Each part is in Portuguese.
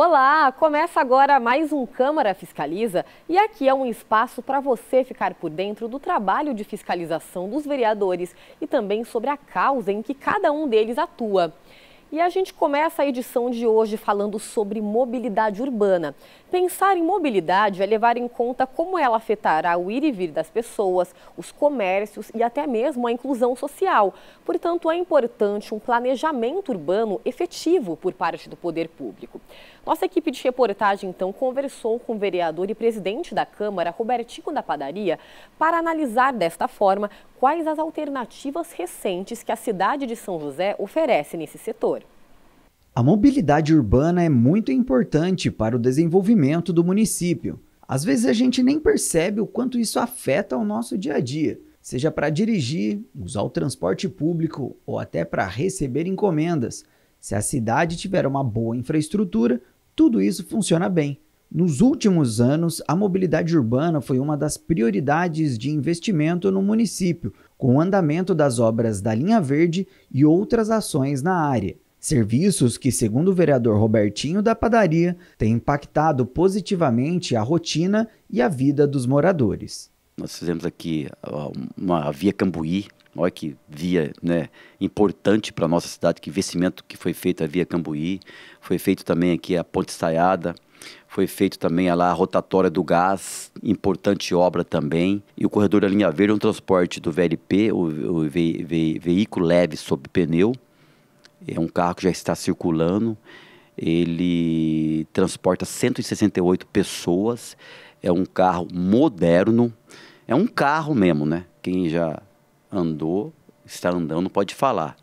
Olá, começa agora mais um Câmara Fiscaliza e aqui é um espaço para você ficar por dentro do trabalho de fiscalização dos vereadores e também sobre a causa em que cada um deles atua. E a gente começa a edição de hoje falando sobre mobilidade urbana. Pensar em mobilidade é levar em conta como ela afetará o ir e vir das pessoas, os comércios e até mesmo a inclusão social. Portanto, é importante um planejamento urbano efetivo por parte do poder público. Nossa equipe de reportagem, então, conversou com o vereador e presidente da Câmara, Robertinho da Padaria, para analisar desta forma quais as alternativas recentes que a cidade de São José oferece nesse setor. A mobilidade urbana é muito importante para o desenvolvimento do município. Às vezes a gente nem percebe o quanto isso afeta o nosso dia a dia, seja para dirigir, usar o transporte público ou até para receber encomendas. Se a cidade tiver uma boa infraestrutura, tudo isso funciona bem. Nos últimos anos, a mobilidade urbana foi uma das prioridades de investimento no município, com o andamento das obras da Linha Verde e outras ações na área. Serviços que, segundo o vereador Robertinho da Padaria, têm impactado positivamente a rotina e a vida dos moradores. Nós fizemos aqui uma via Cambuí, olha que via né, importante para a nossa cidade, que investimento que foi feito a via Cambuí, foi feito também aqui a Ponte Saiada, foi feito também a é lá a rotatória do gás, importante obra também. E o corredor da linha verde é um transporte do VLP, o, o ve, ve, veículo leve sob pneu. É um carro que já está circulando. Ele transporta 168 pessoas. É um carro moderno. É um carro mesmo, né? Quem já andou, está andando, pode falar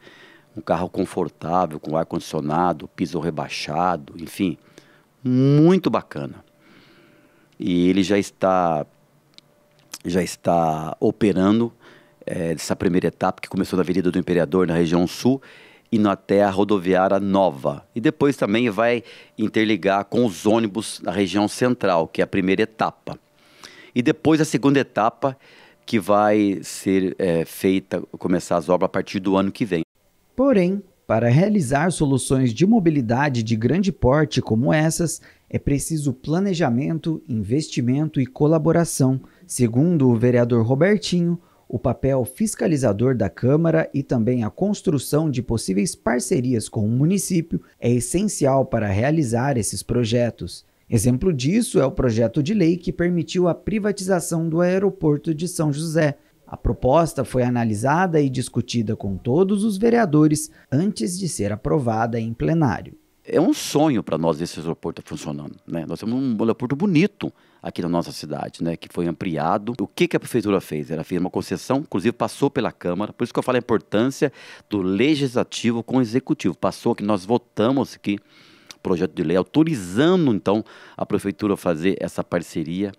um carro confortável, com ar-condicionado, piso rebaixado, enfim muito bacana. E ele já está já está operando é, essa primeira etapa que começou na Avenida do Imperador, na região sul, e até a rodoviária nova. E depois também vai interligar com os ônibus na região central, que é a primeira etapa. E depois a segunda etapa, que vai ser é, feita, começar as obras a partir do ano que vem. Porém, para realizar soluções de mobilidade de grande porte como essas, é preciso planejamento, investimento e colaboração. Segundo o vereador Robertinho, o papel fiscalizador da Câmara e também a construção de possíveis parcerias com o município é essencial para realizar esses projetos. Exemplo disso é o projeto de lei que permitiu a privatização do aeroporto de São José, a proposta foi analisada e discutida com todos os vereadores antes de ser aprovada em plenário. É um sonho para nós esse aeroporto funcionando. Né? Nós temos um aeroporto bonito aqui na nossa cidade, né, que foi ampliado. O que, que a prefeitura fez? Ela fez uma concessão, inclusive passou pela Câmara, por isso que eu falo a importância do legislativo com o executivo. Passou que nós votamos aqui projeto de lei autorizando então a prefeitura a fazer essa parceria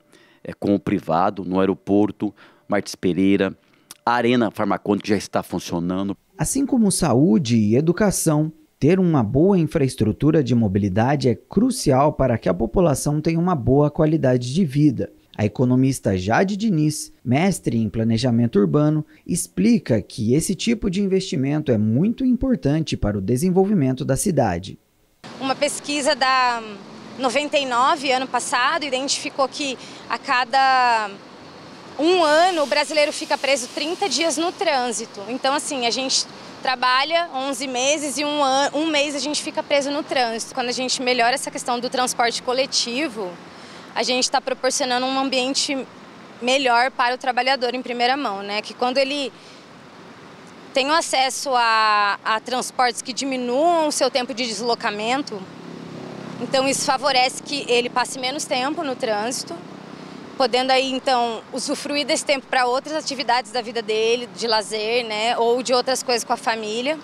é, com o privado no aeroporto Martins Pereira, a Arena Farmacônica já está funcionando. Assim como saúde e educação, ter uma boa infraestrutura de mobilidade é crucial para que a população tenha uma boa qualidade de vida. A economista Jade Diniz, mestre em planejamento urbano, explica que esse tipo de investimento é muito importante para o desenvolvimento da cidade. Uma pesquisa da 99, ano passado, identificou que a cada um ano o brasileiro fica preso 30 dias no trânsito. Então, assim, a gente trabalha 11 meses e um, um mês a gente fica preso no trânsito. Quando a gente melhora essa questão do transporte coletivo, a gente está proporcionando um ambiente melhor para o trabalhador em primeira mão, né? Que quando ele tem acesso a, a transportes que diminuam o seu tempo de deslocamento, então isso favorece que ele passe menos tempo no trânsito podendo aí então usufruir desse tempo para outras atividades da vida dele, de lazer, né, ou de outras coisas com a família.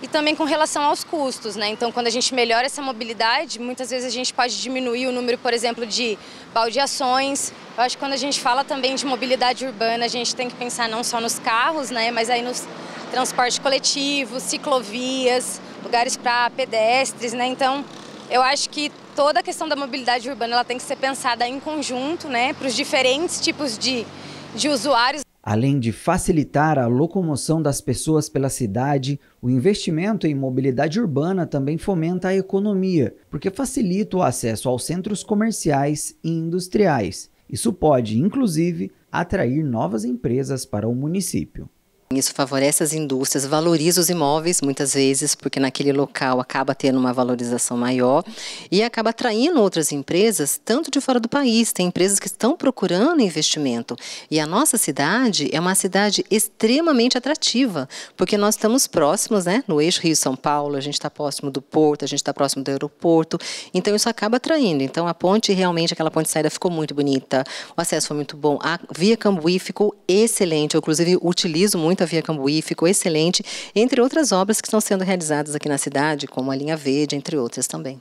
E também com relação aos custos, né? Então, quando a gente melhora essa mobilidade, muitas vezes a gente pode diminuir o número, por exemplo, de baldeações. Eu acho que quando a gente fala também de mobilidade urbana, a gente tem que pensar não só nos carros, né, mas aí nos transporte coletivo, ciclovias, lugares para pedestres, né? Então, eu acho que toda a questão da mobilidade urbana ela tem que ser pensada em conjunto, né, para os diferentes tipos de, de usuários. Além de facilitar a locomoção das pessoas pela cidade, o investimento em mobilidade urbana também fomenta a economia, porque facilita o acesso aos centros comerciais e industriais. Isso pode, inclusive, atrair novas empresas para o município. Isso favorece as indústrias, valoriza os imóveis muitas vezes, porque naquele local acaba tendo uma valorização maior e acaba atraindo outras empresas, tanto de fora do país. Tem empresas que estão procurando investimento. E a nossa cidade é uma cidade extremamente atrativa, porque nós estamos próximos, né? No eixo Rio-São Paulo, a gente está próximo do porto, a gente está próximo do aeroporto. Então isso acaba atraindo. Então a ponte, realmente, aquela ponte saída ficou muito bonita, o acesso foi muito bom. A Via Cambuí ficou excelente. Eu, inclusive, utilizo muito muito a Via Cambuí, ficou excelente, entre outras obras que estão sendo realizadas aqui na cidade, como a Linha Verde, entre outras também.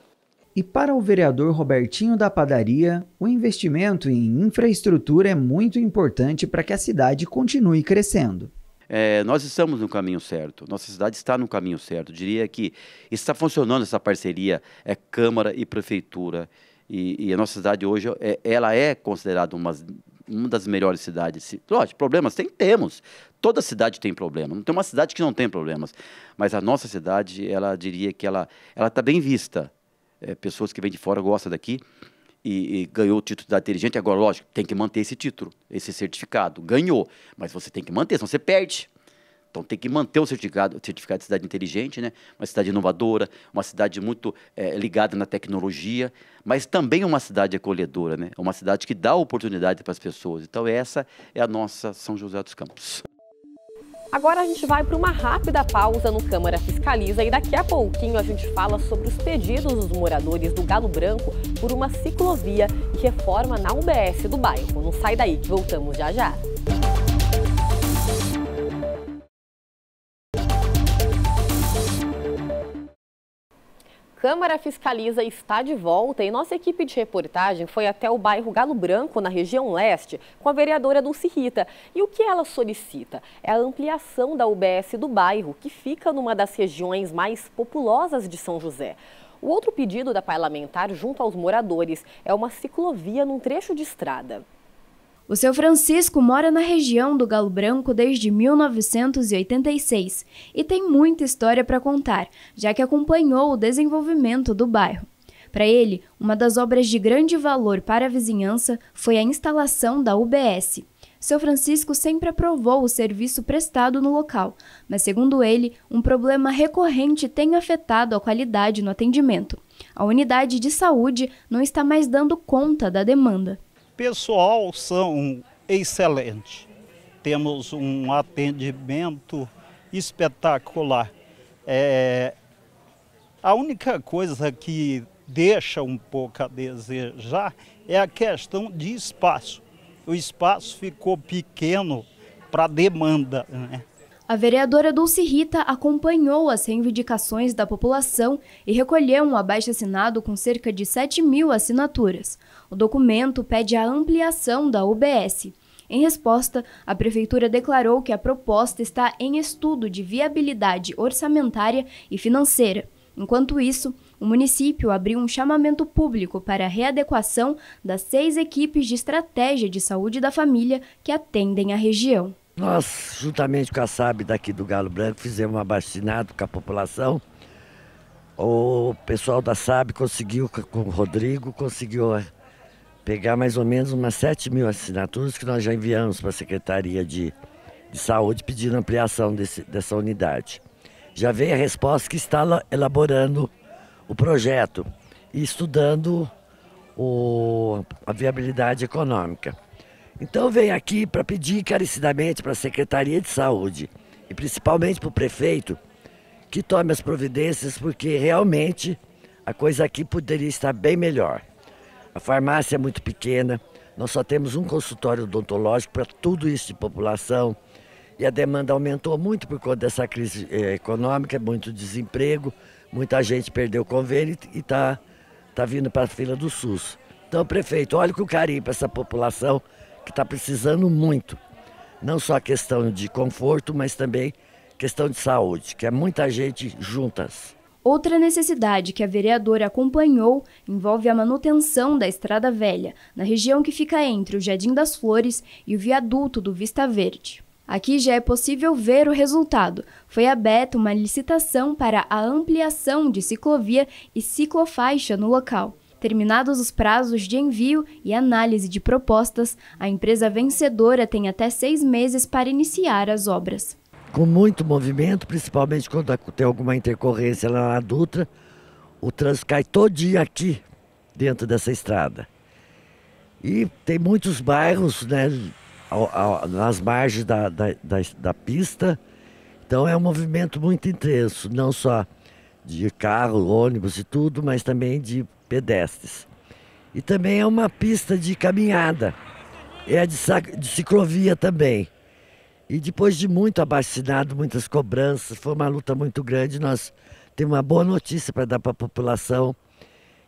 E para o vereador Robertinho da Padaria, o investimento em infraestrutura é muito importante para que a cidade continue crescendo. É, nós estamos no caminho certo, nossa cidade está no caminho certo. diria que está funcionando essa parceria, é Câmara e Prefeitura. E, e a nossa cidade hoje, é, ela é considerada uma, uma das melhores cidades. Lógico, problemas tem, temos. Toda cidade tem problema, não tem uma cidade que não tem problemas. Mas a nossa cidade, ela diria que ela está bem vista. É, pessoas que vêm de fora gostam daqui e, e ganhou o título de cidade inteligente. Agora, lógico, tem que manter esse título, esse certificado. Ganhou, mas você tem que manter, senão você perde. Então tem que manter o certificado, o certificado de cidade inteligente, né? uma cidade inovadora, uma cidade muito é, ligada na tecnologia, mas também uma cidade acolhedora, né? uma cidade que dá oportunidade para as pessoas. Então essa é a nossa São José dos Campos. Agora a gente vai para uma rápida pausa no Câmara Fiscaliza e daqui a pouquinho a gente fala sobre os pedidos dos moradores do Galo Branco por uma ciclovia e reforma na UBS do bairro. Não sai daí que voltamos já já. Câmara Fiscaliza está de volta e nossa equipe de reportagem foi até o bairro Galo Branco, na região leste, com a vereadora Dulce Rita. E o que ela solicita é a ampliação da UBS do bairro, que fica numa das regiões mais populosas de São José. O outro pedido da parlamentar junto aos moradores é uma ciclovia num trecho de estrada. O seu Francisco mora na região do Galo Branco desde 1986 e tem muita história para contar, já que acompanhou o desenvolvimento do bairro. Para ele, uma das obras de grande valor para a vizinhança foi a instalação da UBS. Seu Francisco sempre aprovou o serviço prestado no local, mas, segundo ele, um problema recorrente tem afetado a qualidade no atendimento. A unidade de saúde não está mais dando conta da demanda pessoal são excelentes. Temos um atendimento espetacular. É, a única coisa que deixa um pouco a desejar é a questão de espaço. O espaço ficou pequeno para demanda, né? A vereadora Dulce Rita acompanhou as reivindicações da população e recolheu um abaixo-assinado com cerca de 7 mil assinaturas. O documento pede a ampliação da UBS. Em resposta, a Prefeitura declarou que a proposta está em estudo de viabilidade orçamentária e financeira. Enquanto isso, o município abriu um chamamento público para a readequação das seis equipes de estratégia de saúde da família que atendem a região. Nós, juntamente com a SAB daqui do Galo Branco, fizemos um abastinado com a população. O pessoal da SAB conseguiu, com o Rodrigo, conseguiu pegar mais ou menos umas 7 mil assinaturas que nós já enviamos para a Secretaria de, de Saúde pedindo ampliação desse, dessa unidade. Já veio a resposta que está elaborando o projeto e estudando o, a viabilidade econômica. Então venho aqui para pedir encarecidamente para a Secretaria de Saúde e principalmente para o prefeito que tome as providências, porque realmente a coisa aqui poderia estar bem melhor. A farmácia é muito pequena, nós só temos um consultório odontológico para tudo isso de população e a demanda aumentou muito por conta dessa crise eh, econômica, muito desemprego, muita gente perdeu o convênio e está tá vindo para a fila do SUS. Então, prefeito, olhe com carinho para essa população que está precisando muito. Não só a questão de conforto, mas também questão de saúde, que é muita gente juntas. Outra necessidade que a vereadora acompanhou envolve a manutenção da Estrada Velha, na região que fica entre o Jardim das Flores e o viaduto do Vista Verde. Aqui já é possível ver o resultado. Foi aberta uma licitação para a ampliação de ciclovia e ciclofaixa no local. Terminados os prazos de envio e análise de propostas, a empresa vencedora tem até seis meses para iniciar as obras. Com muito movimento, principalmente quando tem alguma intercorrência lá na Dutra, o trânsito cai todo dia aqui, dentro dessa estrada. E tem muitos bairros né, nas margens da, da, da, da pista, então é um movimento muito intenso, não só de carro, ônibus e tudo, mas também de pedestres. E também é uma pista de caminhada, é de, de ciclovia também. E depois de muito abastinado, muitas cobranças, foi uma luta muito grande. Nós temos uma boa notícia para dar para a população,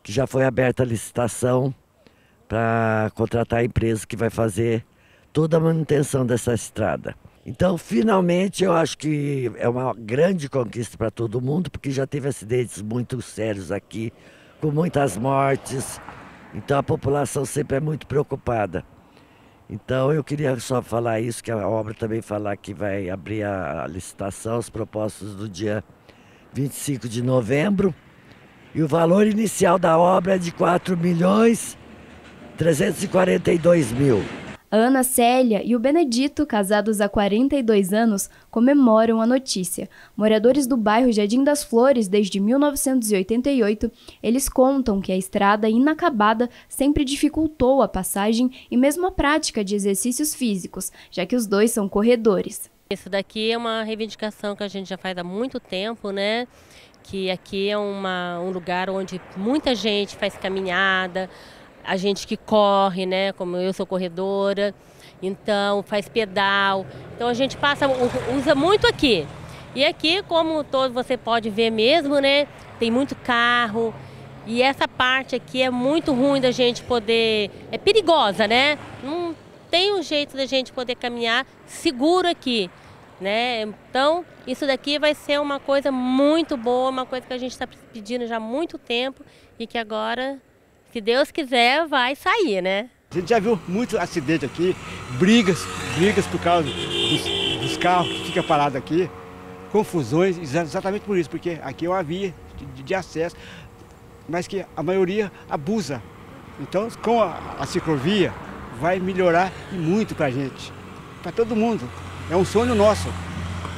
que já foi aberta a licitação para contratar a empresa que vai fazer toda a manutenção dessa estrada. Então, finalmente, eu acho que é uma grande conquista para todo mundo, porque já teve acidentes muito sérios aqui com muitas mortes. Então a população sempre é muito preocupada. Então eu queria só falar isso, que a obra também falar que vai abrir a licitação, os propósitos do dia 25 de novembro. E o valor inicial da obra é de 4 milhões 342 mil. Ana Célia e o Benedito, casados há 42 anos, comemoram a notícia. Moradores do bairro Jardim das Flores desde 1988, eles contam que a estrada inacabada sempre dificultou a passagem e mesmo a prática de exercícios físicos, já que os dois são corredores. Isso daqui é uma reivindicação que a gente já faz há muito tempo, né? Que aqui é uma, um lugar onde muita gente faz caminhada, a gente que corre, né? Como eu sou corredora, então faz pedal. Então a gente passa, usa muito aqui. E aqui, como todo você pode ver mesmo, né? Tem muito carro. E essa parte aqui é muito ruim da gente poder. É perigosa, né? Não tem um jeito da gente poder caminhar seguro aqui. Né? Então, isso daqui vai ser uma coisa muito boa, uma coisa que a gente está pedindo já há muito tempo e que agora se Deus quiser, vai sair, né? A gente já viu muito acidente aqui, brigas, brigas por causa dos, dos carros que ficam parados aqui, confusões, exatamente por isso, porque aqui é uma via de, de acesso, mas que a maioria abusa. Então, com a, a ciclovia, vai melhorar muito para a gente, para todo mundo. É um sonho nosso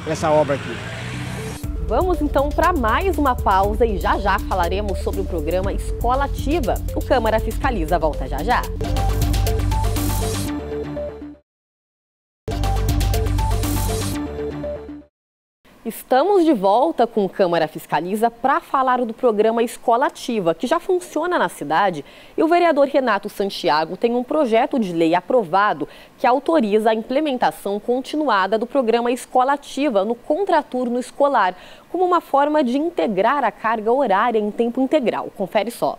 essa obra aqui. Vamos então para mais uma pausa e já já falaremos sobre o programa Escola Ativa. O Câmara Fiscaliza volta já já. Estamos de volta com Câmara Fiscaliza para falar do programa Escola Ativa, que já funciona na cidade. E o vereador Renato Santiago tem um projeto de lei aprovado que autoriza a implementação continuada do programa Escola Ativa no contraturno escolar, como uma forma de integrar a carga horária em tempo integral. Confere só.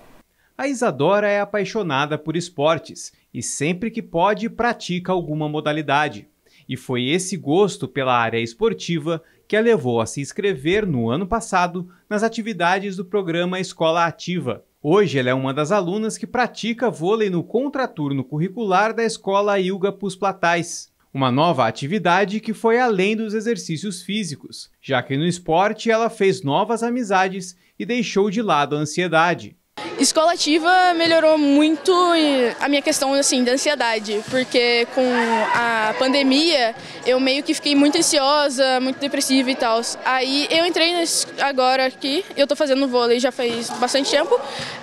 A Isadora é apaixonada por esportes e sempre que pode pratica alguma modalidade. E foi esse gosto pela área esportiva que a levou a se inscrever no ano passado nas atividades do programa Escola Ativa. Hoje ela é uma das alunas que pratica vôlei no contraturno curricular da Escola Ilga Platais. Uma nova atividade que foi além dos exercícios físicos, já que no esporte ela fez novas amizades e deixou de lado a ansiedade. Escola ativa melhorou muito a minha questão assim da ansiedade, porque com a pandemia eu meio que fiquei muito ansiosa, muito depressiva e tal. Aí eu entrei agora aqui, eu tô fazendo vôlei já faz bastante tempo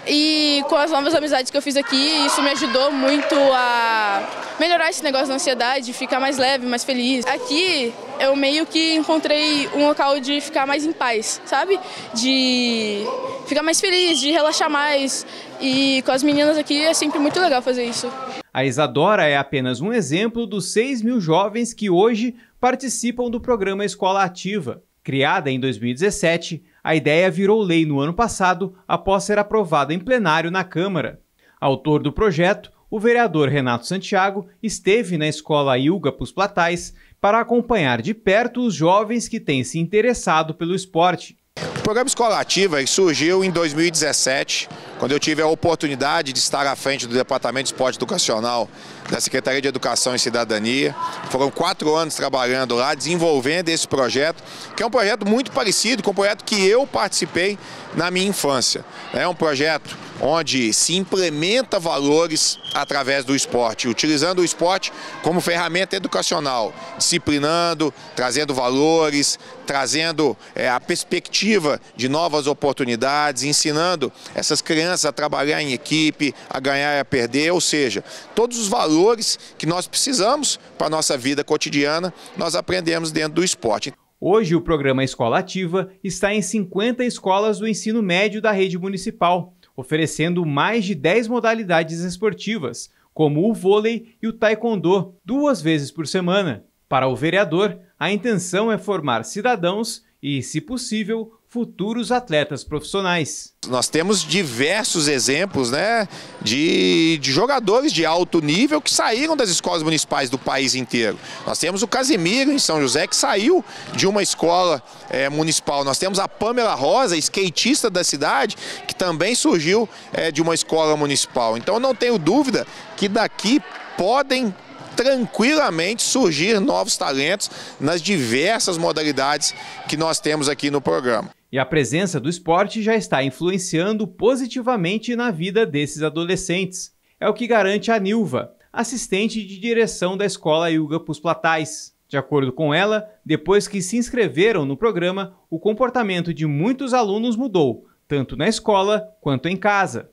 e com as novas amizades que eu fiz aqui, isso me ajudou muito a melhorar esse negócio da ansiedade, ficar mais leve, mais feliz. Aqui eu meio que encontrei um local de ficar mais em paz, sabe? De ficar mais feliz, de relaxar mais. E com as meninas aqui é sempre muito legal fazer isso. A Isadora é apenas um exemplo dos 6 mil jovens que hoje participam do programa Escola Ativa. Criada em 2017, a ideia virou lei no ano passado após ser aprovada em plenário na Câmara. Autor do projeto, o vereador Renato Santiago esteve na escola Ilga Pus Platais para acompanhar de perto os jovens que têm se interessado pelo esporte. O programa Escola Ativa surgiu em 2017, quando eu tive a oportunidade de estar à frente do Departamento de Esporte Educacional da Secretaria de Educação e Cidadania. Foram quatro anos trabalhando lá, desenvolvendo esse projeto, que é um projeto muito parecido com o projeto que eu participei na minha infância. É um projeto onde se implementa valores através do esporte, utilizando o esporte como ferramenta educacional, disciplinando, trazendo valores, trazendo é, a perspectiva de novas oportunidades, ensinando essas crianças a trabalhar em equipe, a ganhar e a perder, ou seja, todos os valores valores que nós precisamos para a nossa vida cotidiana, nós aprendemos dentro do esporte. Hoje, o programa Escola Ativa está em 50 escolas do ensino médio da rede municipal, oferecendo mais de 10 modalidades esportivas, como o vôlei e o taekwondo, duas vezes por semana. Para o vereador, a intenção é formar cidadãos e, se possível, futuros atletas profissionais. Nós temos diversos exemplos né, de, de, jogadores de alto nível que saíram das escolas municipais do país inteiro. Nós temos o Casimiro, em São José, que saiu de uma escola é, municipal. Nós temos a Pamela Rosa, skatista da cidade, que também surgiu é, de uma escola municipal. Então, não tenho dúvida que daqui podem tranquilamente surgir novos talentos nas diversas modalidades que nós temos aqui no programa. E a presença do esporte já está influenciando positivamente na vida desses adolescentes. É o que garante a Nilva, assistente de direção da escola Yuga Platais. De acordo com ela, depois que se inscreveram no programa, o comportamento de muitos alunos mudou, tanto na escola quanto em casa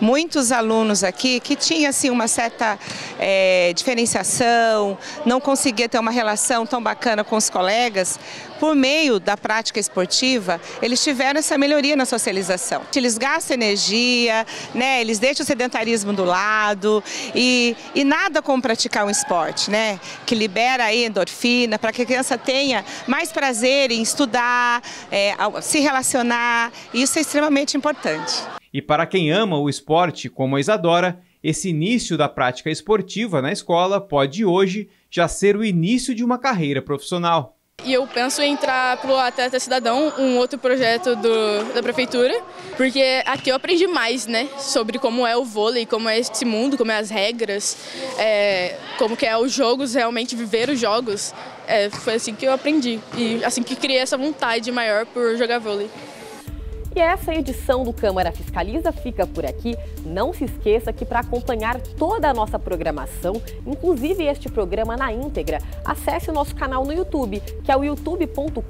muitos alunos aqui que tinha assim, uma certa é, diferenciação, não conseguia ter uma relação tão bacana com os colegas, por meio da prática esportiva, eles tiveram essa melhoria na socialização. Eles gastam energia, né? eles deixam o sedentarismo do lado e, e nada como praticar um esporte, né? que libera aí endorfina, para que a criança tenha mais prazer em estudar, é, se relacionar, isso é extremamente importante. E para quem ama o esporte como a Isadora, esse início da prática esportiva na escola pode hoje já ser o início de uma carreira profissional. E eu penso em entrar o Atleta Cidadão, um outro projeto do, da prefeitura, porque aqui eu aprendi mais, né, sobre como é o vôlei, como é esse mundo, como é as regras, é, como que é os jogos, realmente viver os jogos. É, foi assim que eu aprendi e assim que criei essa vontade maior por jogar vôlei. E essa edição do Câmara Fiscaliza fica por aqui. Não se esqueça que para acompanhar toda a nossa programação, inclusive este programa na íntegra, acesse o nosso canal no YouTube, que é o youtube.com.br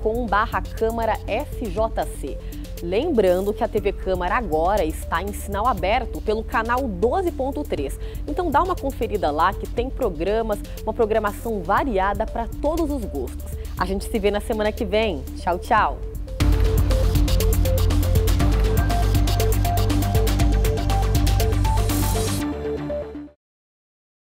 Câmara sjc Lembrando que a TV Câmara agora está em sinal aberto pelo canal 12.3. Então dá uma conferida lá que tem programas, uma programação variada para todos os gostos. A gente se vê na semana que vem. Tchau, tchau!